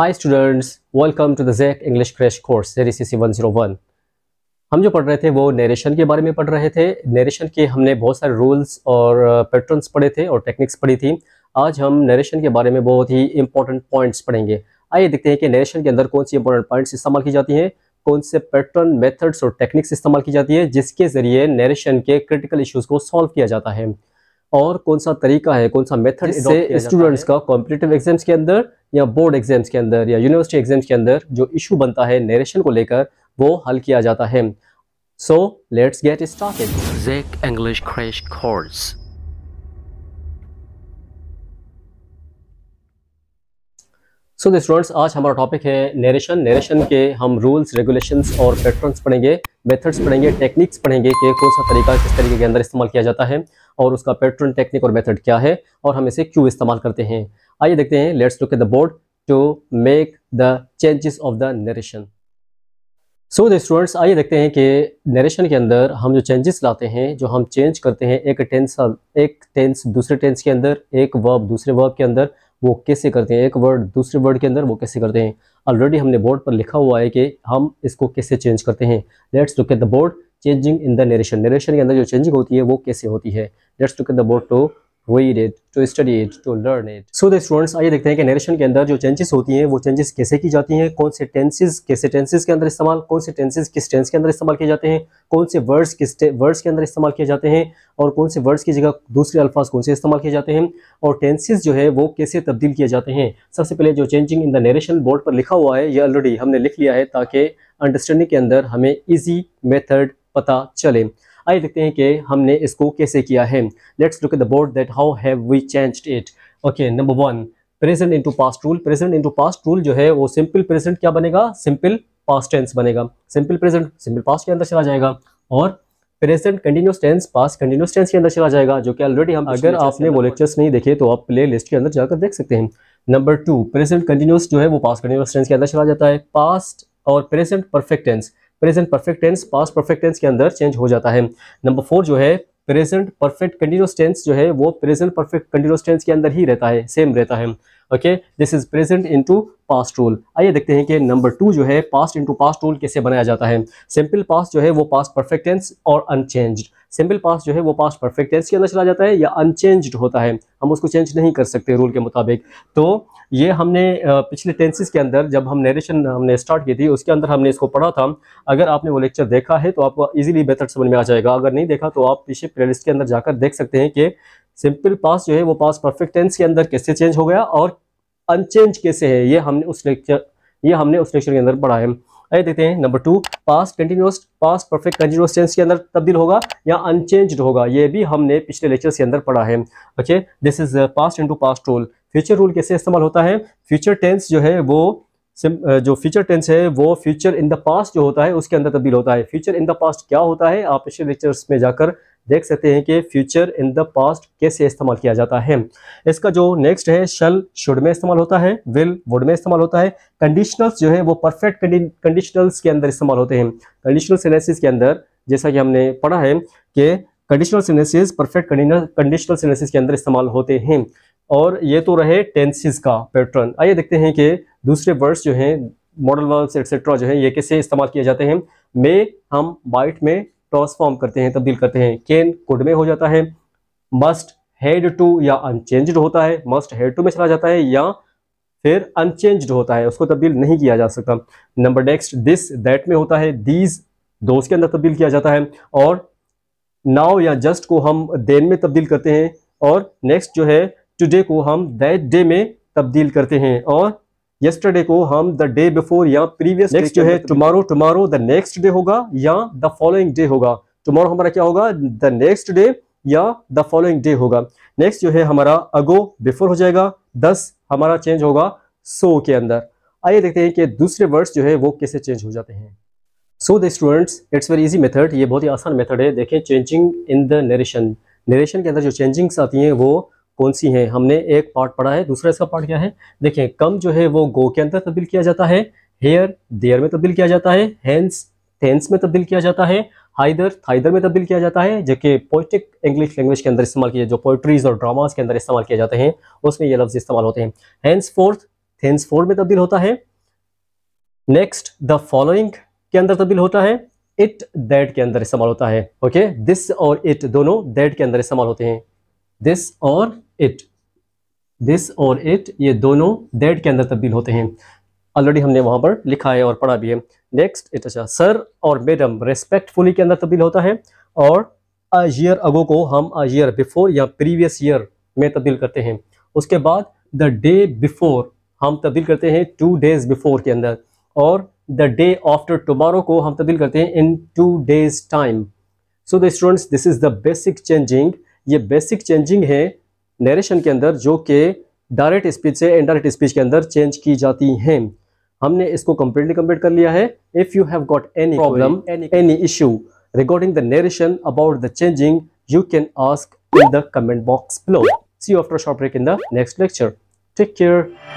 high students welcome to the JAC English crash course Jerry C C one zero one हम जो पढ़ रहे थे वो नरेशन के बारे में पढ़ रहे थे नरेशन के हमने बहुत सारे रूल्स और पैटर्न्स पढ़े थे और टेक्निक्स पढ़ी थी आज हम नरेशन के बारे में बहुत ही इंपॉर्टेंट पॉइंट्स पढ़ेंगे आइए देखते हैं कि नरेशन के अंदर कौन सी इंपॉर्टेंट पॉइंट्स इस्तेमाल की जाती हैं कौन से पैटर्न मेथड्स और टेक्निक्स इस्तेमाल की जाती है जिसके जरिए नरेशन के क्रिटिकल इशूज़ को सॉल्व किया जाता है और कौन सा तरीका है कौन सा मेथड से स्टूडेंट्स का कॉम्पिटेटिव एग्जाम्स के अंदर या बोर्ड एग्जाम्स के अंदर या यूनिवर्सिटी एग्जाम्स के अंदर जो इशू बनता है नरेशन को लेकर वो हल किया जाता है so let's get started English crash course so the students आज हमारा टॉपिक है नरेशन नरेशन के हम रूल्स रेगुलेशंस और पैटर्न्स पढ़ेंगे मेथड्स पढ़ेंगे टेक्निक्स पढ़ेंगे कि कौन सा तरीका किस तरीके के अंदर इस्तेमाल किया जाता है और उसका पैटर्न टेक्निक और मेथड क्या है और हम इसे क्यों इस्तेमाल करते हैं आइए देखते हैं let's look at the board to make the changes of the narration so the students आइए देखते हैं कि नरेशन के अंदर हम जो चेंजेस लाते हैं जो हम चेंज करते हैं एक टेंस एक टेंस दूसरे टेंस के अंदर एक वर्ब दूसरे वर्ब के अंदर वो कैसे करते हैं एक वर्ड दूसरे वर्ड के अंदर वो कैसे करते हैं ऑलरेडी हमने बोर्ड पर लिखा हुआ है कि हम इसको कैसे चेंज करते हैं let's look at the board changing in the narration narration के अंदर जो चेंजिंग होती है वो कैसे होती है let's to cat the board to read it to study it to learn it so the students आइए देखते हैं कि नरेशन के अंदर जो चेंजेस होती हैं वो चेंजेस कैसे की जाती हैं कौन से टेंसेज कैसे टेंसेज के अंदर इस्तेमाल कौन से टेंसेज किस टेंस के अंदर इस्तेमाल किए जाते हैं कौन से वर्ड्स किस वर्ड्स के अंदर इस्तेमाल किए जाते हैं और कौन से वर्ड्स की जगह दूसरे अल्फाज कौन से इस्तेमाल किए जाते हैं और टेंसेज जो है वो कैसे तब्दील किए जाते हैं सबसे पहले जो changing in the narration board पर लिखा हुआ है ये ऑलरेडी हमने लिख लिया है ताकि अंडरस्टैंडिंग के अंदर हमें ईजी मेथड पता चले आइए देखते हैं कि हमने इसको कैसे किया है let's look at the board that how have we changed it okay number one present into past rule present into past rule जो है वो सिंपल प्रेजेंट क्या बनेगा सिंपल पास्ट टेंस बनेगा सिंपल प्रेजेंट सिंपल पास्ट के अंदर चला जाएगा और present continuous tense past continuous tense के अंदर चला जाएगा जो कि ऑलरेडी हम अगर आपने वो लेक्चर्स नहीं देखे तो आप प्ले लिस्ट के अंदर जाकर देख सकते हैं नंबर टू प्रेजेंट कंटिन्यूस जो है वो पास कंटिन्यूस टेंस के अंदर चला जाता है पास्ट और present perfect tense present perfect tense past perfect tense के अंदर चेंज हो जाता है नंबर फोर जो है प्रेजेंट परफेक्ट कंटिन्यूस टेंस जो है वो प्रेजेंट परफेक्ट कंटिन्यूस टेंस के अंदर ही रहता है सेम रहता है okay this is present into past rule आइए देखते हैं कि नंबर टू जो है पास्ट इनटू पास्ट रूल कैसे बनाया जाता है सिंपल पास्ट जो है वो पास्ट परफेक्ट टेंस और अनचेंज्ड सिंपल पास्ट जो है वो पास्ट परफेक्ट टेंस के अंदर चला जाता है या अनचेंज्ड होता है हम उसको चेंज नहीं कर सकते रूल के मुताबिक तो ये हमने पिछले टेंसिस के अंदर जब हम नरेशन हमने स्टार्ट की थी उसके अंदर हमने इसको पढ़ा था अगर आपने वो लेक्चर देखा है तो आपको इजीली बेहतर समझ में आ जाएगा अगर नहीं देखा तो आप पीछे प्लेलिस्ट के अंदर जाकर देख सकते हैं कि सिंपल पास जो है वो पास परफेक्ट टेंस के अंदर कैसे चेंज हो गया और अनचेंज कैसे है ये हमने उस लेक्चर ये हमने उस लेक्चर के अंदर पढ़ा है आइए देखते हैं number two past continuous past perfect continuous tense के अंदर तब्दील होगा या अनचेंज होगा ये भी हमने पिछले लेक्चर के अंदर पढ़ा है okay this is past to past rule future rule कैसे इस्तेमाल होता है फ्यूचर टेंस जो है वो uh, जो फ्यूचर टेंस है वो फ्यूचर इन द पास्ट जो होता है उसके अंदर तब्दील होता है फ्यूचर इन द पास्ट क्या होता है आप पिछले लेक्चर्स में जाकर देख सकते हैं कि फ्यूचर इन द पास्ट कैसे इस्तेमाल किया जाता है इसका जो नेक्स्ट है शल शुड में इस्तेमाल होता है विल वुड में इस्तेमाल होता है कंडीशनल्स जो है वो परफेक्ट कंडीशनल्स के अंदर इस्तेमाल होते हैं कंडीशनल सेनेसिस के अंदर जैसा कि हमने पढ़ा है कि conditional tenses perfect conditional tenses के अंदर इस्तेमाल होते हैं और ये तो रहे टेंसिस का पैटर्न आइए देखते हैं कि दूसरे वर्ड्स जो हैं मॉडल वर्ड्स एक्सेट्रा जो है ये कैसे इस्तेमाल किए जाते हैं मे हम बाइट में ट्रांसफॉर्म करते हैं तब्दील करते हैं कैन कुड में हो जाता है मस्ट हेड टू या अनचेंज्ड होता है मस्ट हेड टू में चला जाता है या फिर अनचेंज्ड होता है उसको तब्दील नहीं किया जा सकता नंबर नेक्स्ट दिस दैट में होता है दीज दोस्त के अंदर तब्दील किया जाता है और नाव या जस्ट को हम देन में तब्दील करते हैं और नेक्स्ट जो है टुडे को हम दैट डे में तब्दील करते हैं और येस्टरडे को हम द डे बिफोर या प्रीवियस नेक्स्ट जो है tomorrow tomorrow the next day होगा या द फॉलोइंग डे होगा टुमारो हमारा क्या होगा द नेक्स्ट डे या द फॉलोइंग डे होगा नेक्स्ट जो है हमारा अगो बिफोर हो जाएगा दस हमारा चेंज होगा सो so के अंदर आइए देखते हैं कि दूसरे वर्ड्स जो है वो कैसे चेंज हो जाते हैं so the students it's very easy method ये बहुत ही आसान मेथड है देखें changing in the narration narration के अंदर जो चेंजिंग्स आती हैं वो कौन सी हैं हमने एक पार्ट पढ़ा है दूसरा इसका पार्ट क्या है देखिए कम जो है वो गो के अंदर तब्दील किया जाता है हेयर देयर में तब्दील किया जाता है हैंस थेंस में तब्दील किया जाता है हाइदर थाइदर में तब्दील किया जाता है जबकि पोइटिक इंग्लिश लैंग्वेज के अंदर इस्तेमाल किया जो पोइट्रीज और ड्रामाज के अंदर इस्तेमाल किया जाते हैं उसमें ये लफ्ज इस्तेमाल होते हैं हैंस फोर्थ थेंस फोर्थ में तब्दील होता है नेक्स्ट द फॉलोइंग के अंदर तब्दील होता है इट दैट के अंदर इस्तेमाल होता है ओके दिस और इट दोनों दैट के अंदर इस्तेमाल होते हैं दिस और इट दिस और इट ये दोनों दैट के अंदर तब्दील होते हैं ऑलरेडी हमने वहां पर लिखा है और पढ़ा भी है नेक्स्ट इट अच्छा सर और मैडम रेस्पेक्टफुली के अंदर तब्दील होता है और अयर अगो को हम अयर बिफोर या प्रीवियस ईयर में तब्दील करते हैं उसके बाद द डे बिफोर हम तब्दील करते हैं टू डेज बिफोर के अंदर और द डे आफ्टर टुमारो को हम तब्दील करते हैं in two days time so the students this is the basic changing ये बेसिक चेंजिंग है नरेशन के अंदर जो कि डायरेक्ट स्पीच से इनडायरेक्ट स्पीच के अंदर चेंज की जाती हैं हमने इसको कम्प्लीटली कम्प्लीट कर लिया है if you have got any problem any issue regarding the narration about the changing you can ask in the comment box below see after short break in the next lecture take care